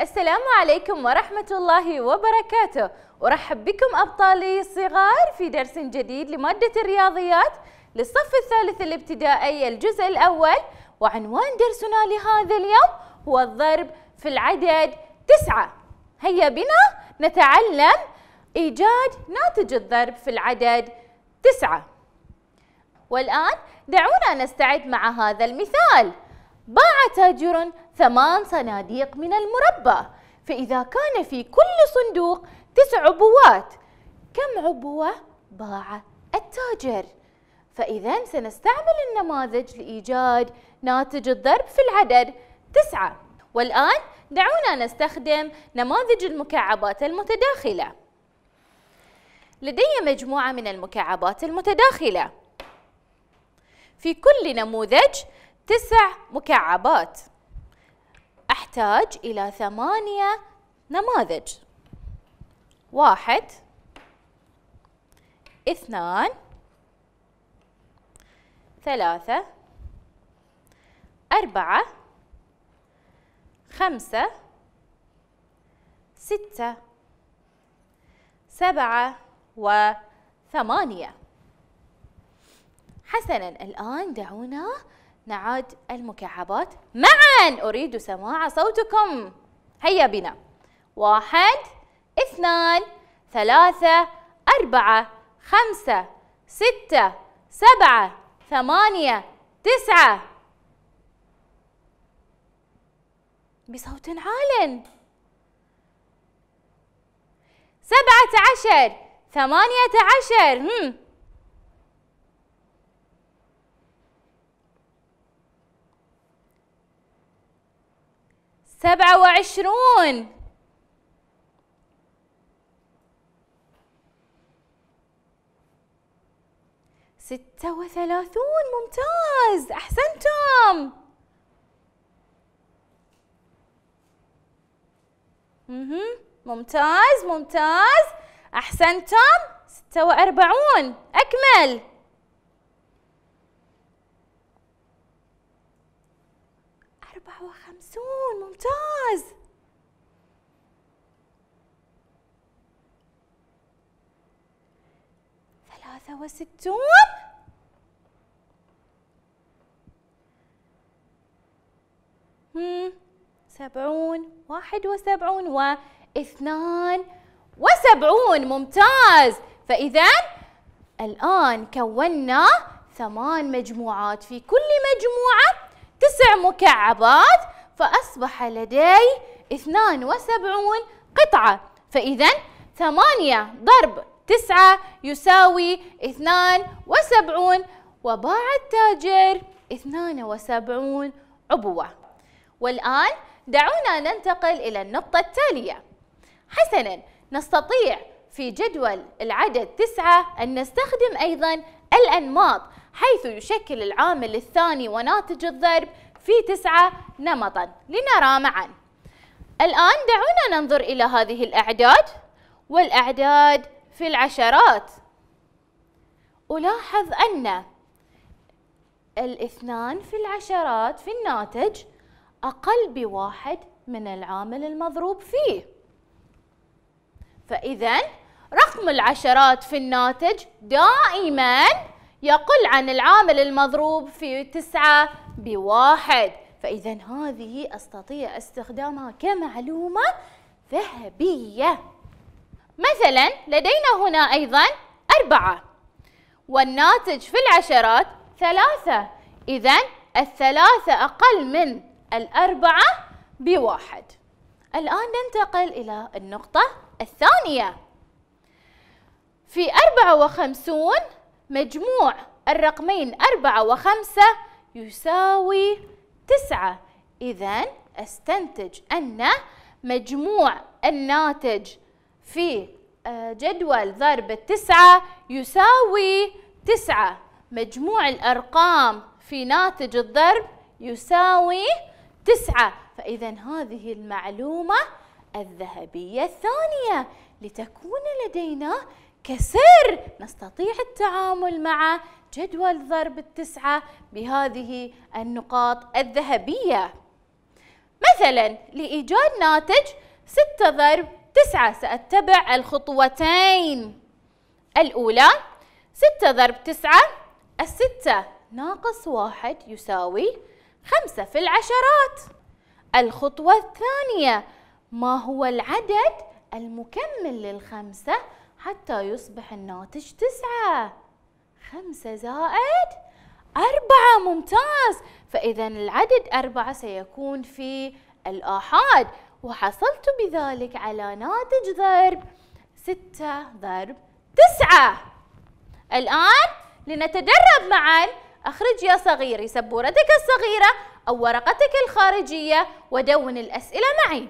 السلام عليكم ورحمة الله وبركاته أرحب بكم أبطالي الصغار في درس جديد لمادة الرياضيات للصف الثالث الابتدائي الجزء الأول وعنوان درسنا لهذا اليوم هو الضرب في العدد تسعة هيا بنا نتعلم إيجاد ناتج الضرب في العدد تسعة والآن دعونا نستعد مع هذا المثال باع تاجر ثمان صناديق من المربى فإذا كان في كل صندوق تسع عبوات كم عبوة باع التاجر؟ فإذا سنستعمل النماذج لإيجاد ناتج الضرب في العدد تسعة والآن دعونا نستخدم نماذج المكعبات المتداخلة لدي مجموعة من المكعبات المتداخلة في كل نموذج تسع مكعبات أحتاج إلى ثمانية نماذج واحد اثنان ثلاثة أربعة خمسة ستة سبعة وثمانية حسنا الآن دعونا نعاد المكعبات معا أريد سماع صوتكم هيا بنا واحد اثنان ثلاثة أربعة خمسة ستة سبعة ثمانية تسعة بصوت عال سبعة عشر ثمانية عشر هم. سبعة وعشرون ستة وثلاثون ممتاز أحسنتم ممتاز ممتاز أحسنتم ستة وأربعون أكمل أربعة وخمسة تحسون ممتاز ثلاثة وستون سبعون واحد وسبعون واثنان وسبعون ممتاز فإذا الآن كونا ثمان مجموعات في كل مجموعة تسع مكعبات فأصبح لدي 72 قطعة فإذا 8 ضرب 9 يساوي 72 وباع التاجر 72 عبوة والآن دعونا ننتقل إلى النقطة التالية حسنا نستطيع في جدول العدد 9 أن نستخدم أيضا الأنماط حيث يشكل العامل الثاني وناتج الضرب في تسعة نمطا لنرى معا الآن دعونا ننظر إلى هذه الأعداد والأعداد في العشرات ألاحظ أن الاثنان في العشرات في الناتج أقل بواحد من العامل المضروب فيه فإذا رقم العشرات في الناتج دائماً يقل عن العامل المضروب في تسعة بواحد فإذا هذه أستطيع استخدامها كمعلومة ذهبية مثلا لدينا هنا أيضا أربعة والناتج في العشرات ثلاثة إذا الثلاثة أقل من الأربعة بواحد الآن ننتقل إلى النقطة الثانية في أربعة وخمسون مجموع الرقمين أربعة وخمسة يساوي تسعة إذا استنتج أن مجموع الناتج في آه، جدول ضرب التسعة يساوي تسعة مجموع الأرقام في ناتج الضرب يساوي تسعة فإذا هذه المعلومة الذهبية الثانية لتكون لدينا كسر نستطيع التعامل مع جدول ضرب التسعة بهذه النقاط الذهبية مثلا لإيجاد ناتج 6 ضرب 9 سأتبع الخطوتين الأولى 6 ضرب 9 الستة ناقص واحد يساوي خمسة في العشرات الخطوة الثانية ما هو العدد المكمل للخمسة حتى يصبح الناتج تسعة خمسة زائد أربعة ممتاز فإذا العدد أربعة سيكون في الآحاد وحصلت بذلك على ناتج ضرب ستة ضرب تسعة الآن لنتدرب معا أخرج يا صغيري سبورتك الصغيرة أو ورقتك الخارجية ودون الأسئلة معي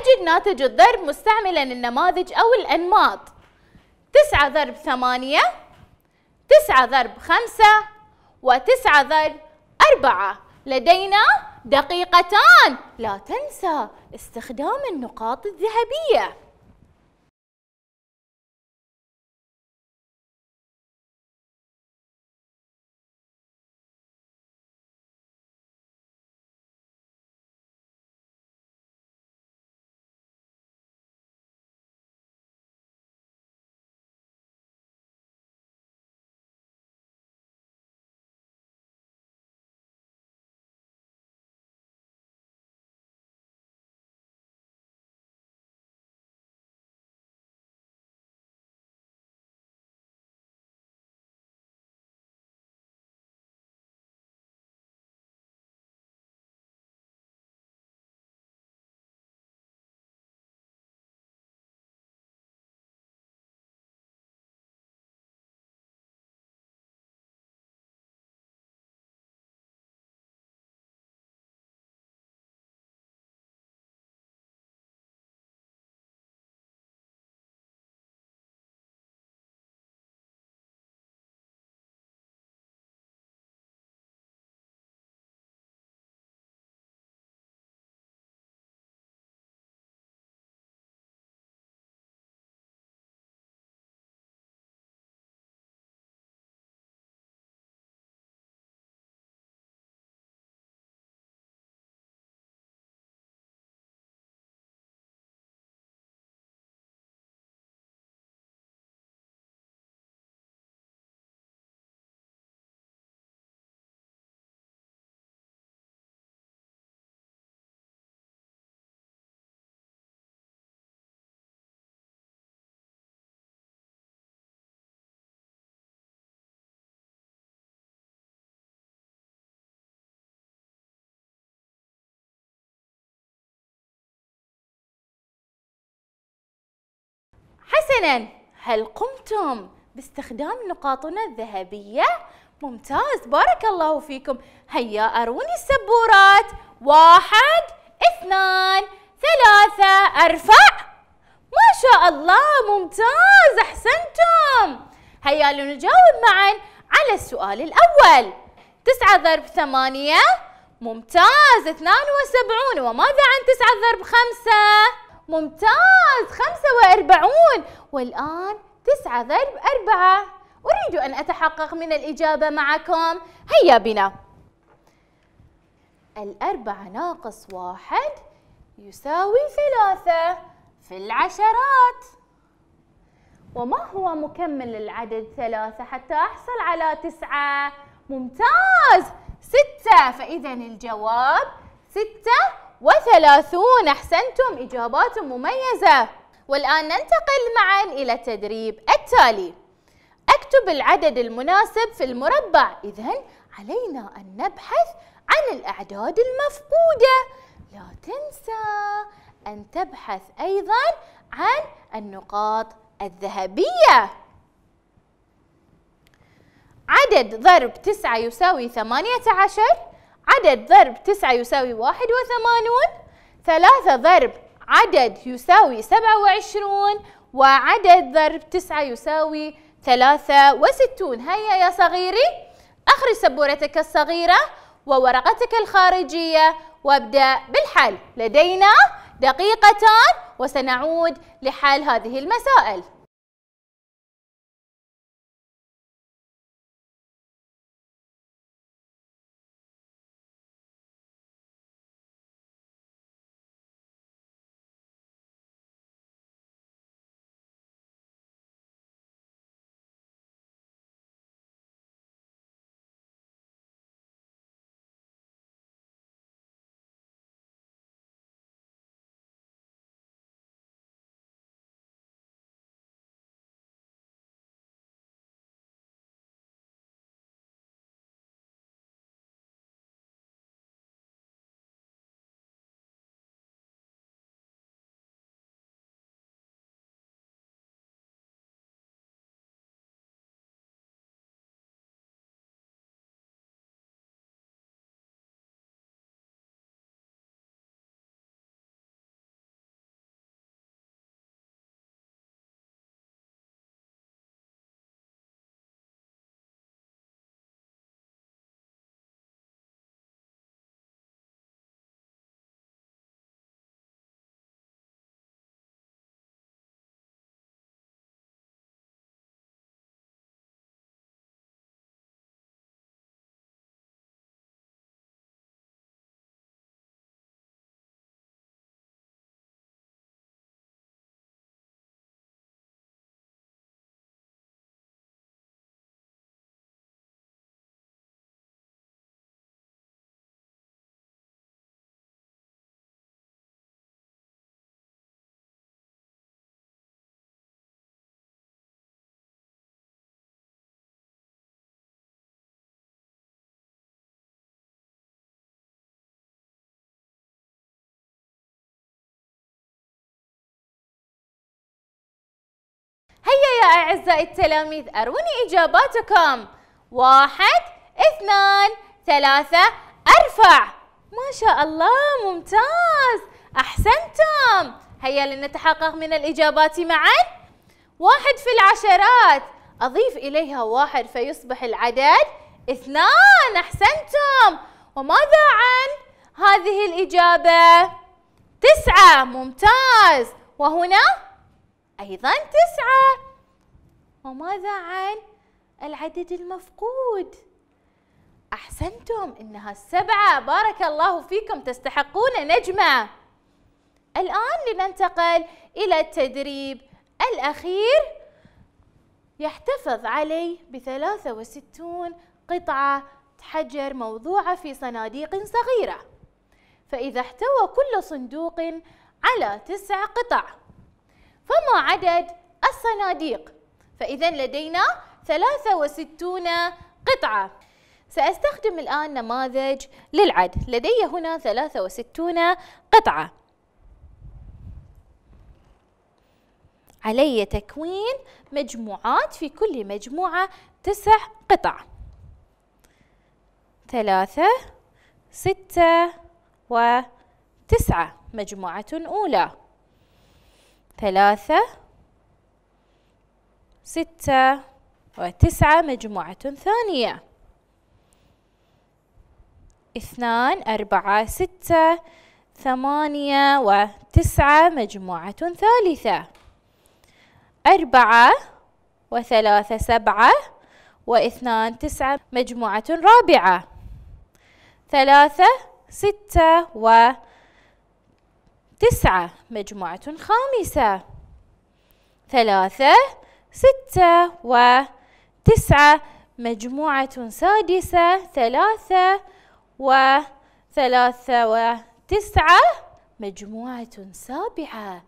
نجد ناتج الضرب مستعملا النماذج أو الأنماط تسعة ضرب ثمانية تسعة ضرب خمسة وتسعة ضرب أربعة لدينا دقيقتان لا تنسى استخدام النقاط الذهبية إذا هل قمتم باستخدام نقاطنا الذهبية؟ ممتاز بارك الله فيكم هيا أروني السبورات واحد اثنان ثلاثة أرفع ما شاء الله ممتاز أحسنتم هيا لنجاوب معا على السؤال الأول تسعة ضرب ثمانية ممتاز اثنان وسبعون وماذا عن تسعة ضرب خمسة ممتاز فاز خمسة وأربعون والآن تسعة ضرب أربعة أريد أن أتحقق من الإجابة معكم هيا بنا الأربعة ناقص واحد يساوي ثلاثة في العشرات وما هو مكمل العدد ثلاثة حتى أحصل على تسعة ممتاز ستة فإذا الجواب ستة وثلاثون أحسنتم إجابات مميزة والآن ننتقل معا إلى التدريب التالي اكتب العدد المناسب في المربع إذا علينا أن نبحث عن الأعداد المفقودة لا تنسى أن تبحث أيضا عن النقاط الذهبية عدد ضرب 9 يساوي 18 عدد ضرب تسعة يساوي واحد وثمانون ثلاثة ضرب عدد يساوي سبعة وعشرون وعدد ضرب تسعة يساوي ثلاثة وستون هيا يا صغيري أخرج سبورتك الصغيرة وورقتك الخارجية وابدأ بالحل لدينا دقيقتان وسنعود لحل هذه المسائل هيا يا أعزائي التلاميذ أروني إجاباتكم واحد اثنان ثلاثة أرفع ما شاء الله ممتاز أحسنتم هيا لنتحقق من الإجابات معا واحد في العشرات أضيف إليها واحد فيصبح العدد اثنان أحسنتم وماذا عن هذه الإجابة تسعة ممتاز وهنا أيضا تسعة وماذا عن العدد المفقود أحسنتم إنها السبعة بارك الله فيكم تستحقون نجمة الآن لننتقل إلى التدريب الأخير يحتفظ علي بثلاثة وستون قطعة حجر موضوعة في صناديق صغيرة فإذا احتوى كل صندوق على تسع قطع فما عدد الصناديق؟ فإذا لدينا 63 قطعة سأستخدم الآن نماذج للعد لدي هنا 63 قطعة علي تكوين مجموعات في كل مجموعة تسع قطع ثلاثة ستة وتسعة مجموعة أولى ثلاثة ستة وتسعة مجموعة ثانية اثنان أربعة ستة ثمانية وتسعة مجموعة ثالثة أربعة وثلاثة سبعة واثنان تسعة مجموعة رابعة ثلاثة ستة و تسعة مجموعة خامسة ثلاثة ستة وتسعة مجموعة سادسة ثلاثة وثلاثة وتسعة مجموعة سابعة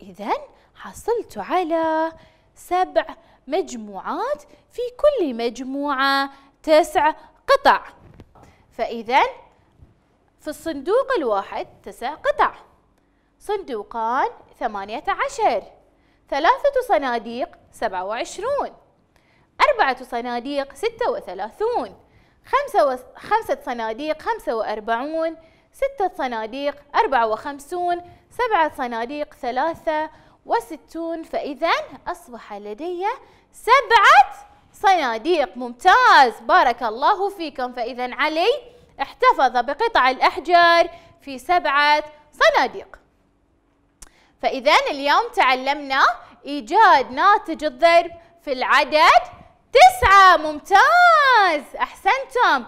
إذا حصلت على سبع مجموعات في كل مجموعة تسع قطع فإذا في الصندوق الواحد تسع قطع صندوقان ثمانية عشر ثلاثة صناديق سبعة وعشرون أربعة صناديق ستة وثلاثون خمسة, و... خمسة صناديق خمسة وأربعون ستة صناديق أربعة وخمسون سبعة صناديق ثلاثة وستون فإذا أصبح لدي سبعة صناديق ممتاز بارك الله فيكم فإذا علي احتفظ بقطع الأحجار في سبعة صناديق فإذا اليوم تعلمنا إيجاد ناتج الضرب في العدد تسعة ممتاز أحسنتم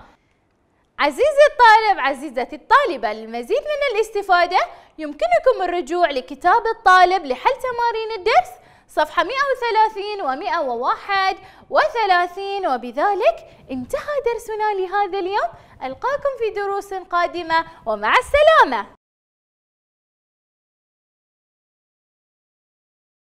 عزيزي الطالب عزيزتي الطالبة للمزيد من الاستفادة يمكنكم الرجوع لكتاب الطالب لحل تمارين الدرس صفحة 130 و101 وثلاثين وبذلك انتهى درسنا لهذا اليوم ألقاكم في دروس قادمة ومع السلامة